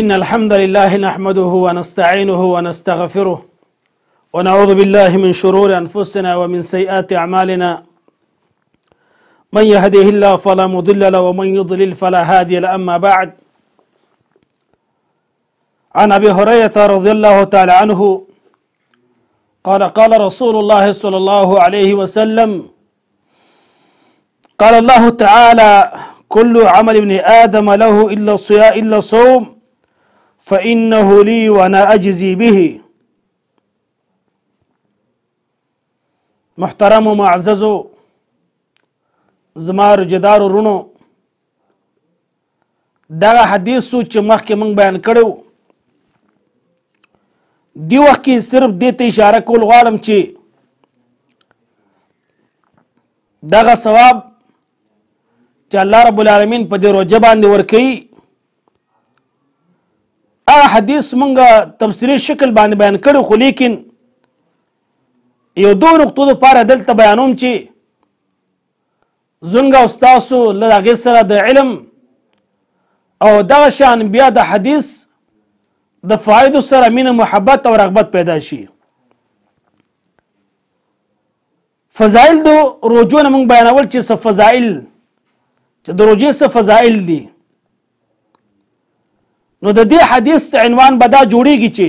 إن الحمد لله نحمده ونستعينه ونستغفره ونعوذ بالله من شرور أنفسنا ومن سيئات أعمالنا من يهديه الله فلا مضل له ومن يضلل فلا هادي له أما بعد عن أبي هريرة رضي الله تعالى عنه قال قال رسول الله صلى الله عليه وسلم قال الله تعالى كل عمل ابن آدم له إلا صيام إلا الصوم فإنه لي وأنا أجزي به محترم و معزز و زمار جدار ورونو دغه حدیث چې مخکې موږ بیان کړو دی وخت کې صرف دې ته اشاره کول غواړم چې دغه ثواب چې الله رب العالمین په دې روجه باندې ورکوي دا حدیث مونږه تفسیری شکل باندې بیان کړو خو لیکن یو دو نقطو لپاره دلته بیانوم چې زنګ او تاسو له هغې سره د علم او دغه شان بیا د حدیث د فوایدو سره مینه محبت او رغبت پیدا شي فضایل دو روجو نه مونږ بیانول چې څه فضایل چې د روجې څه فضایل دي نو د دې حدیث عنوان به دا جوړیږي چې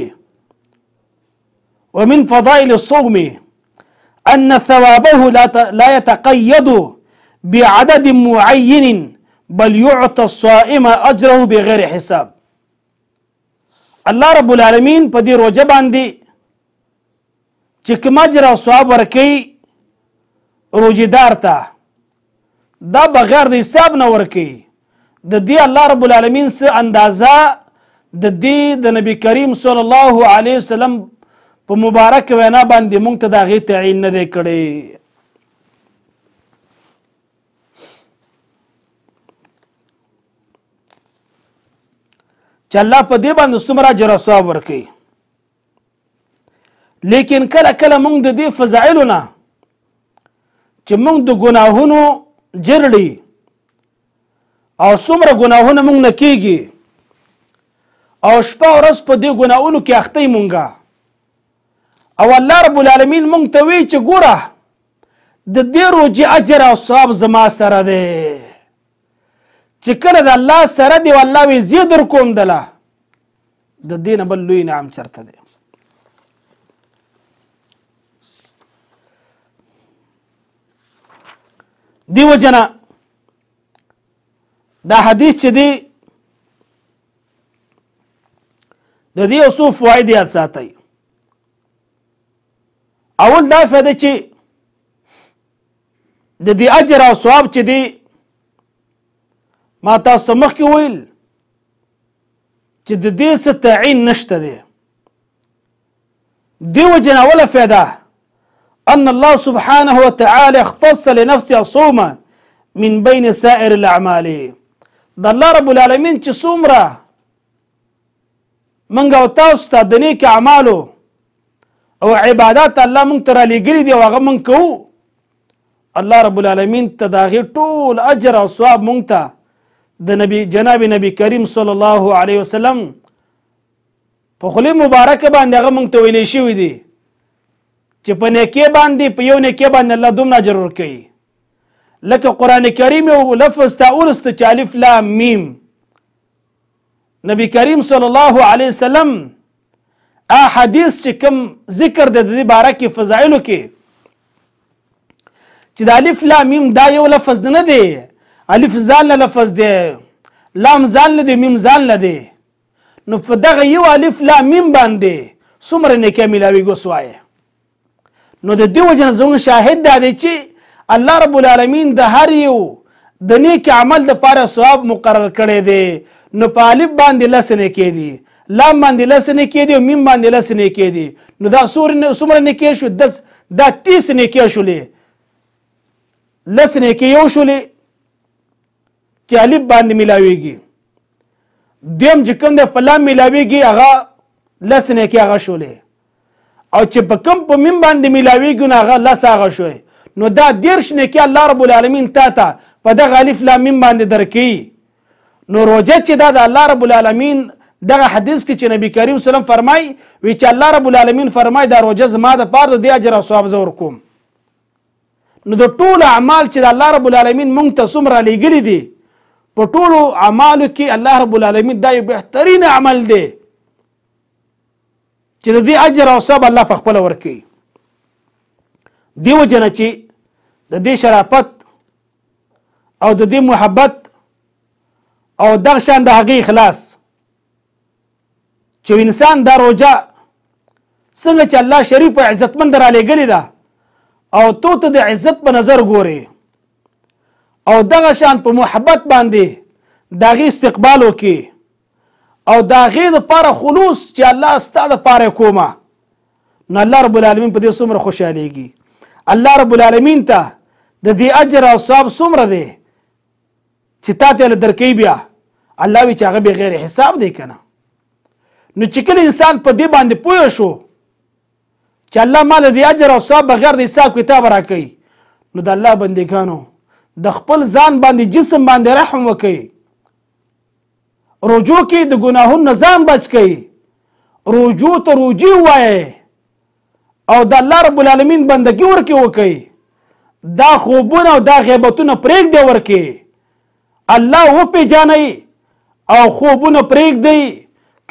ومن فضائل الصوم ان ثوابه لا لا يتقيد بعدد معين بل يعطى الصائم اجره بغیر حساب الله رب العالمین په دې روزه باندې چې کوم اجر او ثواب ورکي روزیدار ته دا بغیر د حساب نه ورکي د دې الله رب العالمین سه اندازه د دې د نبی کریم صلی الله علیه وسلم په مبارک وینا باندې مونږ ته دا غي تعین نه دی کړی چې الله په دې باندې څومره اجر او ثواب ورکوي لیکن کله کله مونږ د دې فضایلو نه چې مونږ د ګناهونو جرړي او څومره ګناهونه مونږ نه کیږي او شپه ورځ په دې ګناونو کې اخته مونږه او الله رب العالمین مونږ ته وی چې ګوره د دې روزي اجر او ثواب زما سره دی چې کله د الله سره دی والله وی زی در کوم دله د دین بل لوی نعم چرته دی دیو جنا دا حدیث چې دی د دې اصول فواید یاد ساتي اول دا فائدہ چې د دې اجر او ثواب چې دی ما تاسو ته مخکې ویل چې د دې څه تعین نشته دی دیو جنا ولا فائدہ أن الله سبحانه وتعالى اختص لنفسه صوما من بين سائر الأعمال ده الله رب العالمين چې څومره منګه او تاسو ته د نیک اعمالو او عبادت الله مونږ تر لګري دی هغه مونږ کوو الله رب العالمین ته داغه ټول اجر او ثواب مونږ ته د نبی جناب نبی کریم صلی الله علیه وسلم په خلی مبارکه باندې هغه مونږ ته ویلې شوی دی چې په نیکه باندې په یو نیکه باندې الله دومره اجر ورکوي لکه قران کریم یو لفظ تا ورسته چې الف لام میم نبی کریم صلی الله علیه وسلم احادیث چې کوم ذکر د دې باره کې فضایلو کې چې د الف لام میم دا یو لفظ نه دی الف ځان لفظ دی لام ځان نه دی میم ځان نه دی نو په دغه یو الف لام میم باندې څومره نیکه ملاوي ګوسوایه نو د دیو جن زموږ شاهد دا دی چې الله رب العالمین د هر یو د نیک عمل د پاره ثواب مقرر کړی دی نو پالب باندې لسنه کې دي لام باندې لسنه کې دي او میم باندې لسنه کې دي نو دا سور نه سمره نه کې شو دس دا 30 نه کې شولې لسنه کې یو شولې چالب باندې ملاويږي دیم چې کوم د پلام ملاويږي هغه لسنه کې هغه شولې او چې په کوم په میم باندې ملاويږي نو هغه لس هغه شوی نو دا دیرش نه کې الله رب العالمین تا ته په دغه الف لام میم باندې درکې نو روجه چې دا د الله رب العالمین دغه حدیث کې چې نبی کریم صلی الله علیه وسلم فرمای وی چې الله رب العالمین فرمای دا روجه زما د پاره د اجر او ثواب زور کوم نو د ټول اعمال چې د الله رب العالمین مونږ ته څومره لېګلې دي په ټولو اعمالو کې الله رب العالمین دا یو بهترین عمل دی چې د دې اجر او ثواب الله په خپل ورکوي دیو جن چې د دې شرافت او د دې محبت او دغه شان د هغې اخلاص چې انسان دا روجه څنګه چې الله شریف او عزتمند را لېږلې ده او تو ته د عزت په نظر ګوري او دغه شان په محبت باندې د هغې استقبال وکړي او د هغې دپاره خلوص چې الله ستا دپاره کومه نو الله رب العالمین په دې څومره خوشحالېږي الله رب العالمین ته د دې اجر او ثواب څومره دی چې تا ته درکې بیا الله وی چې هغه به غیر حساب دی کنه نو چې کله انسان په دې باندې پوه شو چې الله مال دی اجر او ثواب بغیر د حساب کتاب راکړي نو د الله بندګانو د خپل ځان باندې جسم باندې رحم وکړي رجوع کې د ګناهونو نظام بچ کړي رجوع ته رجوع وایي او د الله رب العالمین بندګي ورکې وکړي دا خوبونه او دا غیبتونه پرېږدي ورکې الله و پیجانای او خوبونه پرېګ دی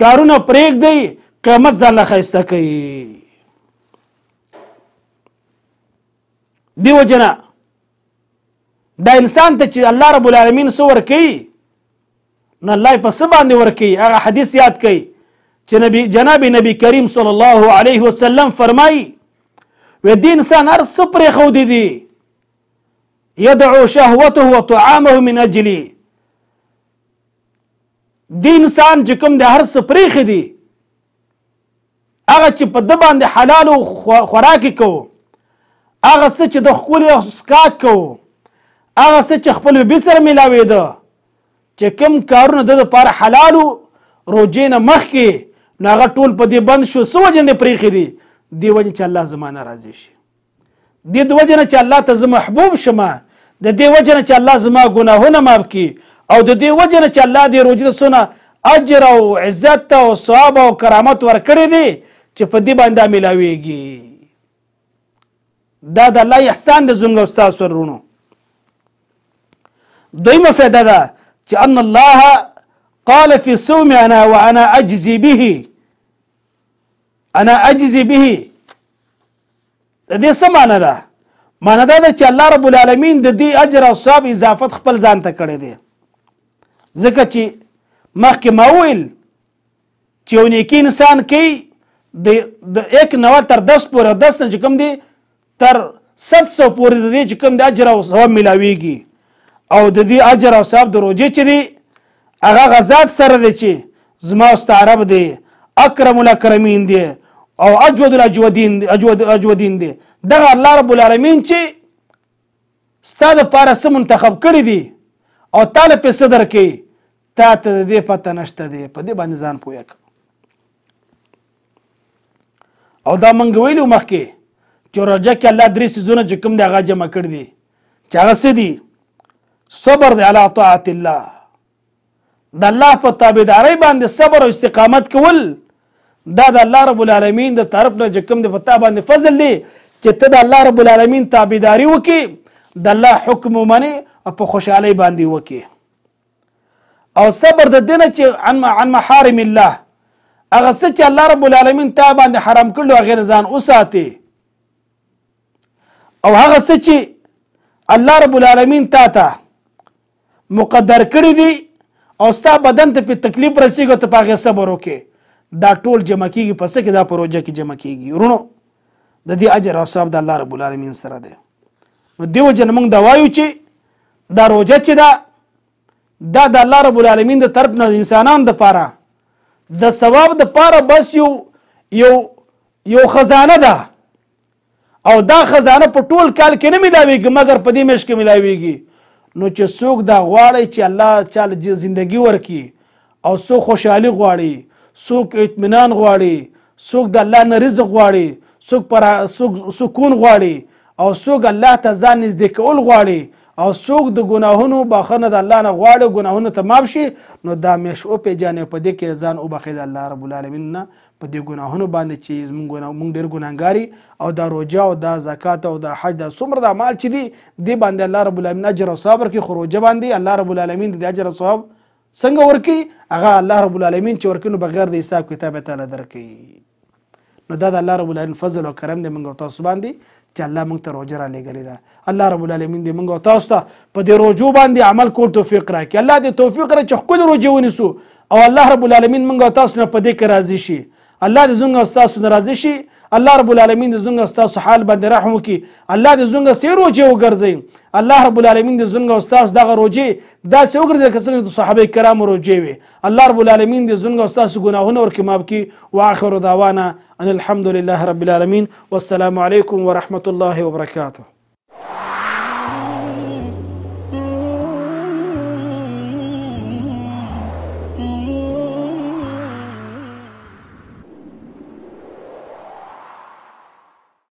کارونه پرېګ دی قیامت ځان له خیسته کوي دیو جنا دا انسان ته چې الله رب العالمین سو ورکي نو الله په سبا باندې ورکي هغه حدیث یاد کړي چې نبی جناب نبی کریم صلی الله علیه وسلم فرمایي و دې انسان هر څه پرې خو دي دي يدعو شهوته وطعامه من اجلي دی انسان چې کوم د هر څه پریخي دی هغه چې په د باندې حلال او خوراکي کو هغه څه چې د خپل اسکاک کو هغه څه چې خپل بي سره ملاويده چې کوم کارونه د لپاره حلال روجې نه مخ کې نو هغه ټول په دې بند شو سو جن پریخي دی دی وجه چې الله زمانه راضي شي دی د وجه نه چې الله ته زه محبوب شمه د دې وجنه چې الله زما ګناهونه معاف کړي او د دې وجنه چې الله دې روزي سونه اجر او عزت او ثواب او کرامت ورکړي دي چې په دې باندې ملاويږي دا د الله احسان د زموږ استاد سرونو دویمه فائده ده چې ان الله قال في صوم انا وانا اجزي به انا اجزي به د دې څه معنی ده معنا دا ده چې الله رب العالمین د دې اجر او ثواب اضافت خپل ځان ته کړی دی ځکه چې مخکې ما وویل چې یو نیکي انسان کوي د یک نوه تر دس پورې دس نه چې کوم دی تر سد سو پورې د دې چې کوم د اجر او ثواب میلاویږي او د دې اجر او ثواب د روجې چې دی هغه غزاد سره دی چې زما عرب دی اکرم الاکرمین دی او اجود الاجودین دی اجود اجودین دی دغه الله رب العالمین چې ستاسو لپاره سم منتخب کړی دی او طالب په صدر کې تا ته د دې پته نشته دی په دې باندې ځان پوهه او دا مونږ ویلو مخکې چې رجه کې الله درې سيزونه چې کوم دی هغه جمع کړ دی چې هغه سدي صبر دی علی طاعت الله د الله په تابعداري باندې صبر او استقامت کول دا د الله رب العالمین د طرف نه چې کوم د پتا باندې فضل دی چې ته د الله رب العالمین تابعداري وکې د الله حکم ومني او په خوشحالي باندې وکې او صبر د دینه چې عن عن محارم الله هغه څه چې الله رب العالمین تا باندې حرام کړلو هغه ځان وساتي او هغه څه چې الله رب العالمین تا ته مقدر کړی دی او ستا بدن ته په تکلیف رسیږي ته پاغه صبر وکې دا ټول جمع کیږي پس کې دا پروژه کې جمع کیږي ورونو د دې اجر او ثواب د الله رب العالمین سره دی نو دیو جن موږ دا وایو چې دا روزه چې دا دا د الله رب العالمین د طرف نه انسانان د پاره د ثواب د پاره بس یو یو یو خزانه ده او دا خزانه په ټول کال کې نه ملاويږي مګر په دې مش کې ملاويږي نو چې څوک دا غواړي چې الله چاله ژوندۍ ورکي او څوک خوشحالي غواړي څوک اطمینان غواړي څوک د الله نه رزق غواړي څوک پر سکون غواړي او څوک الله ته ځان نږدې کول غواړي او څوک د ګناهونو بخنه د الله نه غواړي ګناهونه تمام شي نو دا مشو په جانې په دې کې ځان او بخید الله رب العالمین نه په دې ګناهونو باندې چې موږ موږ ډېر ګناګاری او دا روجا او دا زکات او دا حج دا څومره د مال چې دی دې باندې الله رب العالمین اجر او صبر کې خروج باندې الله رب العالمین دې اجر او ثواب څنګه ورکی هغه الله رب العالمین چې ورکینو بغیر د حساب کتاب تعالی درکې نو دا د الله رب العالمین فضل او کرم دی موږ تاسو باندې چې الله موږ ته روزه را لګلې ده الله رب العالمین دې موږ تاسو ته په دې روزو باندې عمل کول توفیق راکړي الله دې توفیق را چې خپل روزه ونیسو او الله رب العالمین موږ تاسو نه په دې کې راضي شي الله دې زونګ او تاسو ناراضه شي الله رب العالمین دې زونګ او تاسو حال باندې رحم وکي الله دې زونګ سیر وجه وګرځي الله رب العالمین دې زونګ او تاسو دغه روجي دا سې وګرځي کسره د صحابه کرامو روجي وي الله رب العالمین دې زونګ او تاسو ګناهونه ورکې ماب کی واخر دعوانا ان الحمد لله رب العالمین والسلام علیکم ورحمت الله وبرکاته